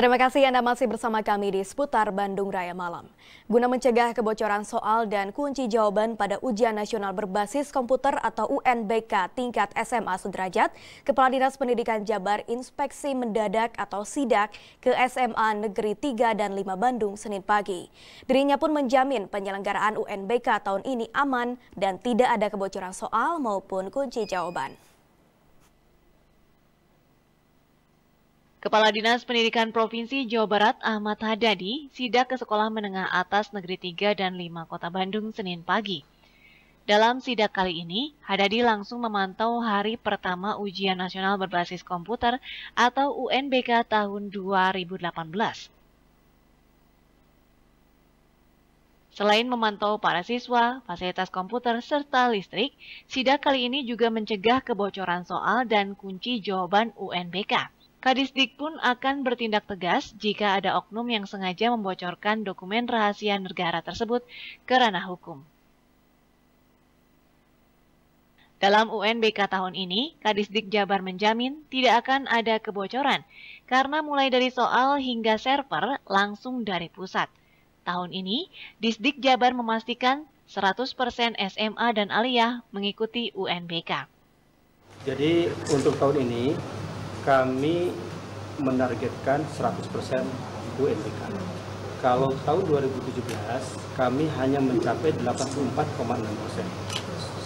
Terima kasih Anda masih bersama kami di Seputar Bandung Raya Malam. Guna mencegah kebocoran soal dan kunci jawaban pada ujian nasional berbasis komputer atau UNBK tingkat SMA Sudrajat, Kepala Dinas Pendidikan Jabar inspeksi mendadak atau sidak ke SMA Negeri 3 dan 5 Bandung Senin pagi. Dirinya pun menjamin penyelenggaraan UNBK tahun ini aman dan tidak ada kebocoran soal maupun kunci jawaban. Kepala Dinas Pendidikan Provinsi Jawa Barat Ahmad Hadadi sidak ke Sekolah Menengah Atas Negeri 3 dan 5 Kota Bandung Senin pagi. Dalam sidak kali ini, Hadadi langsung memantau hari pertama Ujian Nasional Berbasis Komputer atau UNBK tahun 2018. Selain memantau para siswa, fasilitas komputer, serta listrik, sidak kali ini juga mencegah kebocoran soal dan kunci jawaban UNBK. Kadisdik pun akan bertindak tegas jika ada oknum yang sengaja membocorkan dokumen rahasia negara tersebut ke ranah hukum. Dalam UNBK tahun ini, Kadisdik Jabar menjamin tidak akan ada kebocoran karena mulai dari soal hingga server langsung dari pusat. Tahun ini, Disdik Jabar memastikan 100% SMA dan aliyah mengikuti UNBK. Jadi untuk tahun ini kami menargetkan 100% UNBK. Kalau tahun 2017 kami hanya mencapai 84,6 persen.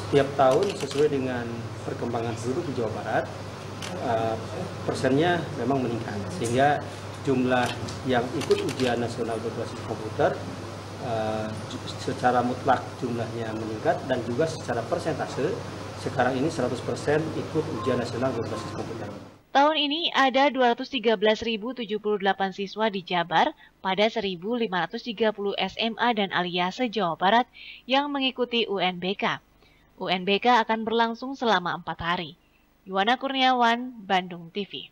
Setiap tahun sesuai dengan perkembangan penduduk di Jawa Barat, eh, persennya memang meningkat. Sehingga jumlah yang ikut ujian nasional berbasis komputer eh, secara mutlak jumlahnya meningkat dan juga secara persentase sekarang ini 100% ikut ujian nasional berbasis komputer. Tahun ini ada 213.078 siswa di Jabar pada 1.530 SMA dan alias se-Jawa Barat yang mengikuti UNBK. UNBK akan berlangsung selama 4 hari. Yuwana Kurniawan, Bandung TV.